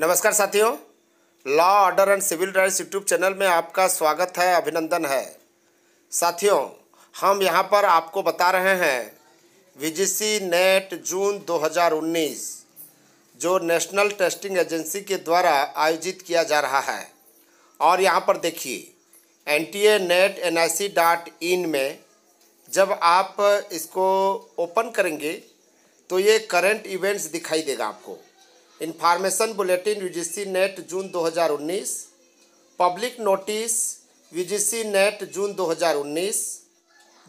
नमस्कार साथियों law order and civil rights YouTube channel में आपका स्वागत है अभिनंदन है साथियों हम यहां पर आपको बता रहे हैं वीजीसी नेट जून 2019 जो नेशनल टेस्टिंग एजेंसी के द्वारा आयोजित किया जा रहा है और यहां पर देखिए N T A net N I C dot in में जब आप इसको ओपन करेंगे तो ये करंट इवेंट्स दिखाई देगा आपको information bulletin C net June 2019 public notice C net June 2019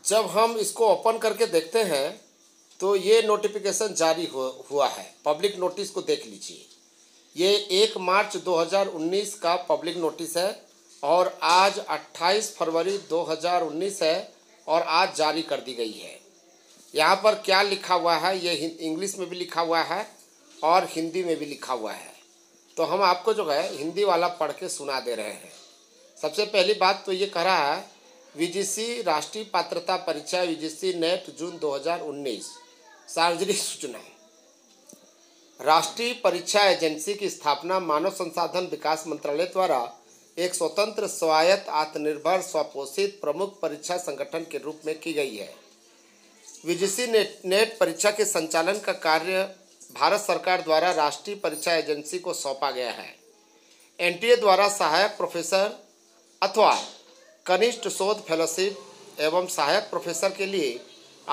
जब हम इसको ओपन करके देखते हैं तो ये नोटिफिकेशन जारी हो हुआ है पब्लिक नोटिस को देख लीजिए ये एक मार्च 2019 का पब्लिक नोटिस है और आज 28 फरवरी 2019 है और आज जारी कर दी गई है यहाँ पर क्या लिखा हुआ है ये इंग्लिश में भी लिखा हुआ है और हिंदी में भी लिखा हुआ है तो हम आपको जो है हिंदी वाला पढ़ के सुना दे रहे हैं सबसे पहली बात तो ये कह रहा है वीजीसी राष्ट्रीय पात्रता परीक्षा वीजीसी नेट जून 2019 सार्वजनिक सूचना राष्ट्रीय परीक्षा एजेंसी की स्थापना मानव संसाधन विकास मंत्रालय द्वारा एक स्वतंत्र स्वायत्त आत्मनिर्भर स्वपोषित प्रमुख परीक्षा संगठन के रूप में की गई है वीजीसी नेट, नेट परीक्षा के संचालन का कार्य भारत सरकार द्वारा राष्ट्रीय परीक्षा एजेंसी को सौंपा गया है एनटीए द्वारा सहायक प्रोफेसर अथवा कनिष्ठ शोध फेलोशिप एवं सहायक प्रोफेसर के लिए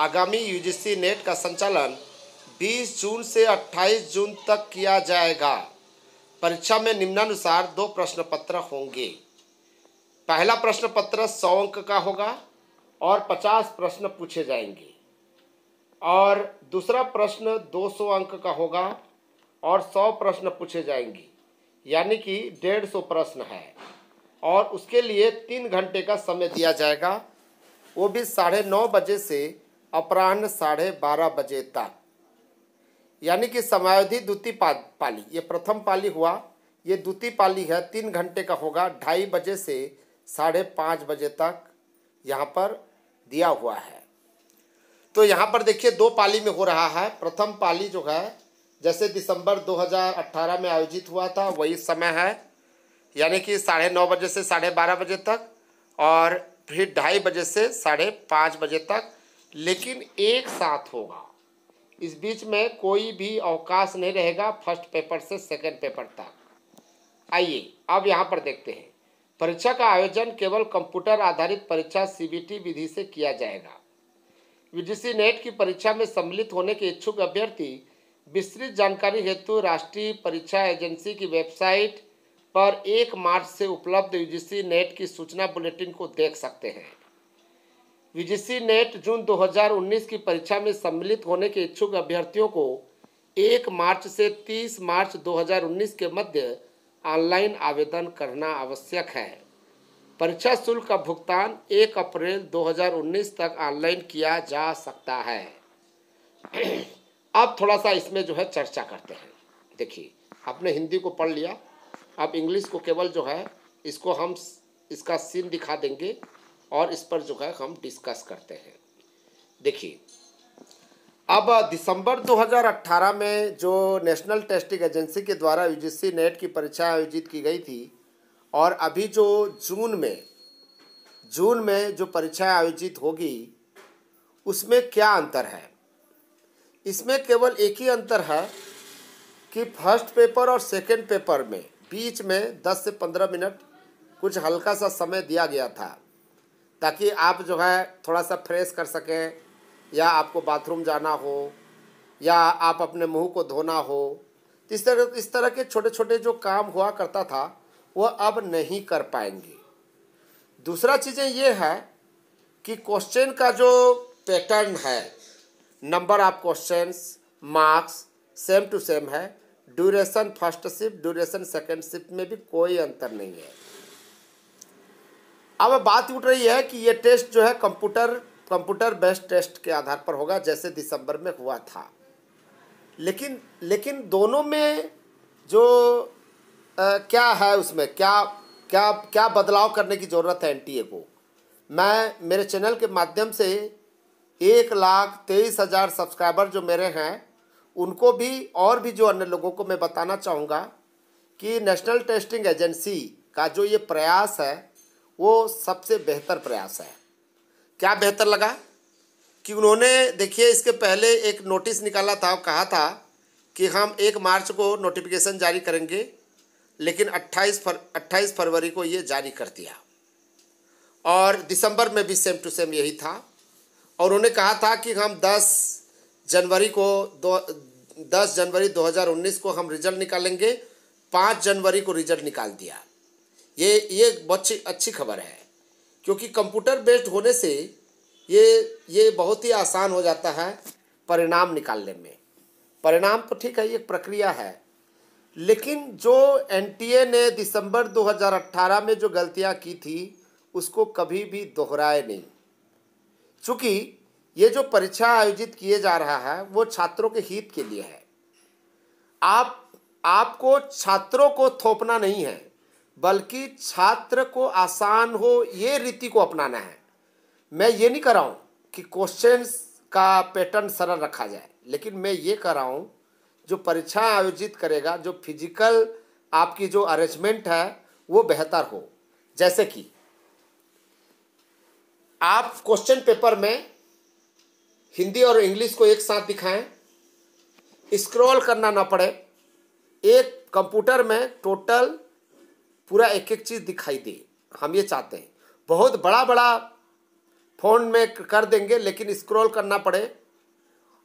आगामी यूजीसी नेट का संचालन 20 जून से 28 जून तक किया जाएगा परीक्षा में निम्नानुसार दो प्रश्न पत्र होंगे पहला प्रश्न पत्र सौ अंक का होगा और 50 प्रश्न पूछे जाएंगे और दूसरा प्रश्न 200 अंक का होगा और 100 प्रश्न पूछे जाएंगे यानी कि 150 प्रश्न है और उसके लिए तीन घंटे का समय दिया जाएगा वो भी साढ़े नौ बजे से अपराह्न साढ़े बारह बजे तक यानी कि समायोधि द्वितीय पाली ये प्रथम पाली हुआ ये द्वितीय पाली है तीन घंटे का होगा ढाई बजे से साढ़े पाँच बजे तक यहाँ पर दिया हुआ है तो यहाँ पर देखिए दो पाली में हो रहा है प्रथम पाली जो है जैसे दिसंबर 2018 में आयोजित हुआ था वही समय है यानी कि साढ़े नौ बजे से साढ़े बारह बजे तक और फिर ढाई बजे से साढ़े पाँच बजे तक लेकिन एक साथ होगा इस बीच में कोई भी अवकाश नहीं रहेगा फर्स्ट पेपर से सेकंड पेपर तक आइए अब यहाँ पर देखते हैं परीक्षा का आयोजन केवल कंप्यूटर आधारित परीक्षा सी विधि से किया जाएगा यूजीसी नेट की परीक्षा में सम्मिलित होने के इच्छुक अभ्यर्थी विस्तृत जानकारी हेतु राष्ट्रीय परीक्षा एजेंसी की वेबसाइट पर एक मार्च से उपलब्ध यूजीसी नेट की सूचना बुलेटिन को देख सकते हैं यूजीसी नेट जून 2019 की परीक्षा में सम्मिलित होने के इच्छुक अभ्यर्थियों को एक मार्च से 30 मार्च 2019 के मध्य ऑनलाइन आवेदन करना आवश्यक है परीक्षा शुल्क का भुगतान 1 अप्रैल 2019 तक ऑनलाइन किया जा सकता है अब थोड़ा सा इसमें जो है चर्चा करते हैं देखिए आपने हिंदी को पढ़ लिया अब इंग्लिश को केवल जो है इसको हम इसका सीन दिखा देंगे और इस पर जो है हम डिस्कस करते हैं देखिए अब दिसंबर 2018 में जो नेशनल टेस्टिंग एजेंसी के द्वारा यूजीसी नेट की परीक्षा आयोजित की गई थी और अभी जो जून में जून में जो परीक्षाएं आयोजित होगी उसमें क्या अंतर है इसमें केवल एक ही अंतर है कि फर्स्ट पेपर और सेकंड पेपर में बीच में 10 से 15 मिनट कुछ हल्का सा समय दिया गया था ताकि आप जो है थोड़ा सा फ्रेश कर सकें या आपको बाथरूम जाना हो या आप अपने मुंह को धोना हो इस तरह इस तरह के छोटे छोटे जो काम हुआ करता था वह अब नहीं कर पाएंगे दूसरा चीज़ें ये है कि क्वेश्चन का जो पैटर्न है number of question marks same to same है duration first shift duration second shift में भी कोई अंतर नहीं है अब बात उठ रही है कि ये टेस्ट जो है कंप्यूटर कंप्यूटर बेस्ड टेस्ट के आधार पर होगा जैसे दिसंबर में हुआ था लेकिन लेकिन दोनों में जो क्या है उसमें क्या क्या क्या बदलाव करने की ज़रूरत है एनटीए को मैं मेरे चैनल के माध्यम से एक लाख तेईस हज़ार सब्सक्राइबर जो मेरे हैं उनको भी और भी जो अन्य लोगों को मैं बताना चाहूँगा कि नेशनल टेस्टिंग एजेंसी का जो ये प्रयास है वो सबसे बेहतर प्रयास है क्या बेहतर लगा कि उन्होंने देखिए इसके पहले एक नोटिस निकाला था और कहा था कि हम एक मार्च को नोटिफिकेशन जारी करेंगे लेकिन 28 फर 28 फरवरी को ये जारी कर दिया और दिसंबर में भी सेम टू सेम यही था और उन्होंने कहा था कि हम 10 जनवरी को दो दस जनवरी 2019 को हम रिजल्ट निकालेंगे पाँच जनवरी को रिजल्ट निकाल दिया ये ये बहुत अच्छी खबर है क्योंकि कंप्यूटर बेस्ड होने से ये ये बहुत ही आसान हो जाता है परिणाम निकालने में परिणाम तो ठीक है ये प्रक्रिया है लेकिन जो एनटीए ने दिसंबर 2018 में जो गलतियां की थी उसको कभी भी दोहराए नहीं चूंकि ये जो परीक्षा आयोजित किए जा रहा है वो छात्रों के हित के लिए है आप आपको छात्रों को थोपना नहीं है बल्कि छात्र को आसान हो ये रीति को अपनाना है मैं ये नहीं कर रहा हूँ कि क्वेश्चन का पैटर्न सरल रखा जाए लेकिन मैं ये कर रहा हूँ जो परीक्षा आयोजित करेगा जो फिजिकल आपकी जो अरेंजमेंट है वो बेहतर हो जैसे कि आप क्वेश्चन पेपर में हिंदी और इंग्लिश को एक साथ दिखाएं स्क्रॉल करना ना पड़े एक कंप्यूटर में टोटल पूरा एक एक चीज़ दिखाई दे हम ये चाहते हैं बहुत बड़ा बड़ा फ़ोन में कर देंगे लेकिन स्क्रॉल करना पड़े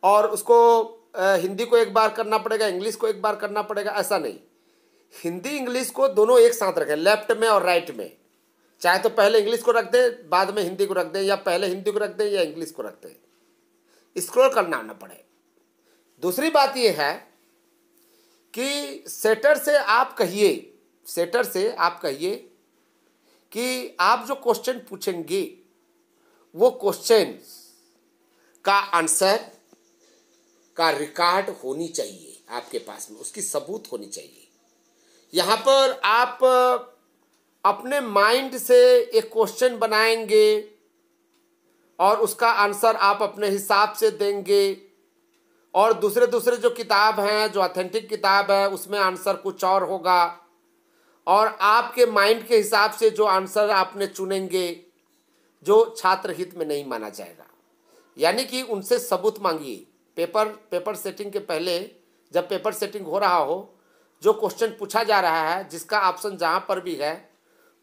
और उसको हिंदी को एक बार करना पड़ेगा इंग्लिश को एक बार करना पड़ेगा ऐसा नहीं हिंदी इंग्लिश को दोनों एक साथ रखें लेफ्ट में और राइट में चाहे तो पहले इंग्लिश को रख दें बाद में हिंदी को रख दें या पहले हिंदी को रख दें या इंग्लिश को रख दें स्क्रोल करना ना पड़े दूसरी बात यह है कि सेटर से आप कहिए सेटर से आप कहिए कि आप जो क्वेश्चन पूछेंगे वो क्वेश्चन का आंसर का रिकॉर्ड होनी चाहिए आपके पास में उसकी सबूत होनी चाहिए यहाँ पर आप अपने माइंड से एक क्वेश्चन बनाएंगे और उसका आंसर आप अपने हिसाब से देंगे और दूसरे दूसरे जो किताब हैं जो ऑथेंटिक किताब है उसमें आंसर कुछ और होगा और आपके माइंड के हिसाब से जो आंसर आपने चुनेंगे जो छात्र हित में नहीं माना जाएगा यानी कि उनसे सबूत मांगिए पेपर पेपर सेटिंग के पहले जब पेपर सेटिंग हो रहा हो जो क्वेश्चन पूछा जा रहा है जिसका ऑप्शन जहाँ पर भी है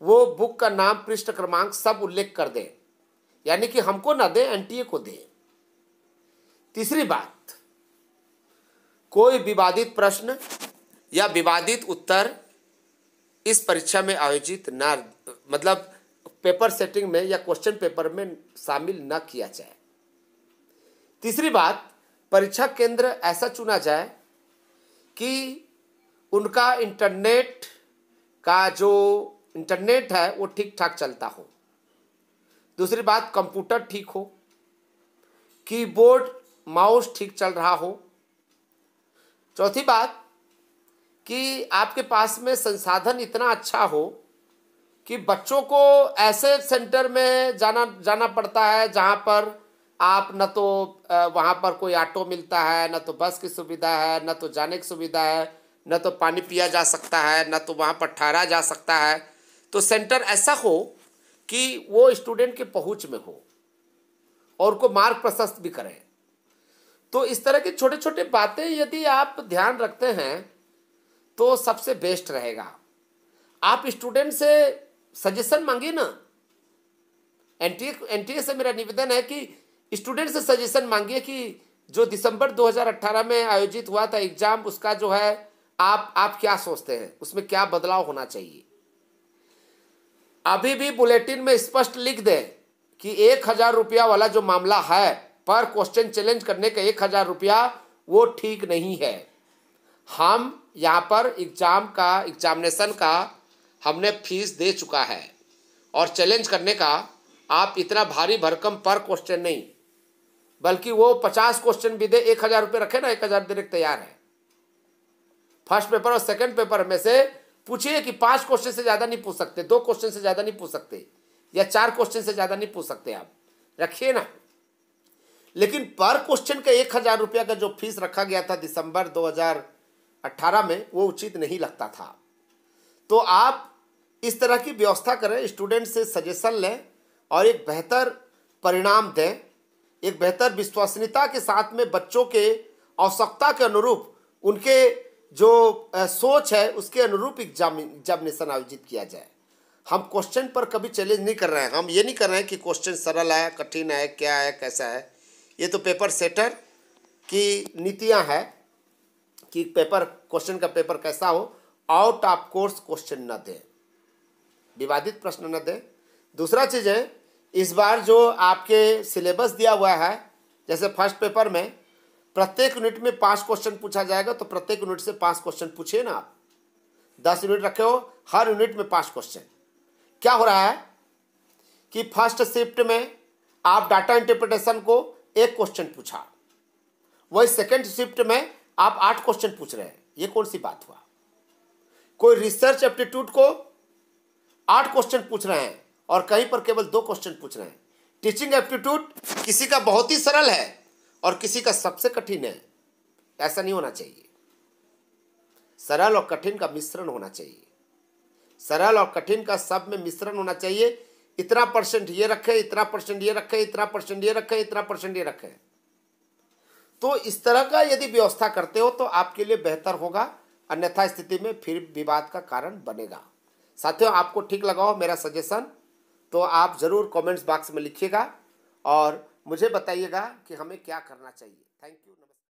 वो बुक का नाम पृष्ठ क्रमांक सब उल्लेख कर दें यानी कि हमको ना दें एनटीए को दें तीसरी बात कोई विवादित प्रश्न या विवादित उत्तर इस परीक्षा में आयोजित ना मतलब पेपर सेटिंग में या क्वेश्चन पेपर में शामिल न किया जाए तीसरी बात परीक्षा केंद्र ऐसा चुना जाए कि उनका इंटरनेट का जो इंटरनेट है वो ठीक ठाक चलता हो दूसरी बात कंप्यूटर ठीक हो कीबोर्ड माउस ठीक चल रहा हो चौथी बात कि आपके पास में संसाधन इतना अच्छा हो कि बच्चों को ऐसे सेंटर में जाना जाना पड़ता है जहाँ पर आप न तो वहाँ पर कोई ऑटो मिलता है न तो बस की सुविधा है न तो जाने की सुविधा है न तो पानी पिया जा सकता है न तो वहाँ पर ठहरा जा सकता है तो सेंटर ऐसा हो कि वो स्टूडेंट के पहुँच में हो और को मार्ग प्रशस्त भी करें तो इस तरह की छोटे छोटे बातें यदि आप ध्यान रखते हैं तो सबसे बेस्ट रहेगा आप स्टूडेंट से सजेशन मांगिए ना एन टी से मेरा निवेदन है कि स्टूडेंट से सजेशन मांगिए कि जो दिसंबर 2018 में आयोजित हुआ था एग्जाम उसका जो है आप आप क्या सोचते हैं उसमें क्या बदलाव होना चाहिए अभी भी बुलेटिन में स्पष्ट लिख दें कि एक हजार रुपया वाला जो मामला है पर क्वेश्चन चैलेंज करने का एक हजार रुपया वो ठीक नहीं है हम यहाँ पर एग्जाम का एग्जामिनेशन का हमने फीस दे चुका है और चैलेंज करने का आप इतना भारी भरकम पर क्वेश्चन नहीं बल्कि वो पचास क्वेश्चन भी दे एक हजार रुपये रखे ना एक हजार देने के तैयार है फर्स्ट पेपर और सेकंड पेपर में से पूछिए कि पांच क्वेश्चन से ज़्यादा नहीं पूछ सकते दो क्वेश्चन से ज़्यादा नहीं पूछ सकते या चार क्वेश्चन से ज़्यादा नहीं पूछ सकते आप रखिए ना लेकिन पर क्वेश्चन का एक हज़ार रुपया का जो फीस रखा गया था दिसंबर 2018 में वो उचित नहीं लगता था तो आप इस तरह की व्यवस्था करें स्टूडेंट से सजेशन लें और एक बेहतर परिणाम दें एक बेहतर विश्वसनीयता के साथ में बच्चों के आवश्यकता के अनुरूप उनके जो सोच है उसके अनुरूप एग्जाम एग्जामिनेशन आयोजित किया जाए हम क्वेश्चन पर कभी चैलेंज नहीं कर रहे हैं हम ये नहीं कर रहे हैं कि क्वेश्चन सरल है कठिन है क्या है कैसा है ये तो पेपर सेटर की नीतियाँ हैं कि पेपर क्वेश्चन का पेपर कैसा हो आउट ऑफ कोर्स क्वेश्चन न दें विवादित प्रश्न न दें दूसरा चीज़ है इस बार जो आपके सिलेबस दिया हुआ है जैसे फर्स्ट पेपर में प्रत्येक यूनिट में पांच क्वेश्चन पूछा जाएगा तो प्रत्येक यूनिट से पांच क्वेश्चन पूछिए ना आप दस यूनिट रखे हो हर यूनिट में पांच क्वेश्चन क्या हो रहा है कि फर्स्ट शिफ्ट में आप डाटा इंटरप्रिटेशन को एक क्वेश्चन पूछा वही सेकेंड शिफ्ट में आप आठ क्वेश्चन पूछ रहे हैं ये कौन सी बात हुआ कोई रिसर्च एप्टीट्यूड को आठ क्वेश्चन पूछ रहे हैं और कहीं पर केवल दो क्वेश्चन पूछ रहे हैं टीचिंग एप्टीट्यूड किसी का बहुत ही सरल है और किसी का सबसे कठिन है ऐसा नहीं होना चाहिए सरल और कठिन का मिश्रण होना चाहिए सरल और कठिन का सब में मिश्रण होना चाहिए इतना परसेंट ये रखे इतना परसेंट ये रखे इतना परसेंट ये रखे इतना परसेंट ये रखे तो इस तरह का यदि व्यवस्था करते हो तो आपके लिए बेहतर होगा अन्यथा स्थिति में फिर विवाद का कारण बनेगा साथियों आपको ठीक लगाओ मेरा सजेशन तो आप ज़रूर कमेंट्स बॉक्स में लिखिएगा और मुझे बताइएगा कि हमें क्या करना चाहिए थैंक यू नमस्कार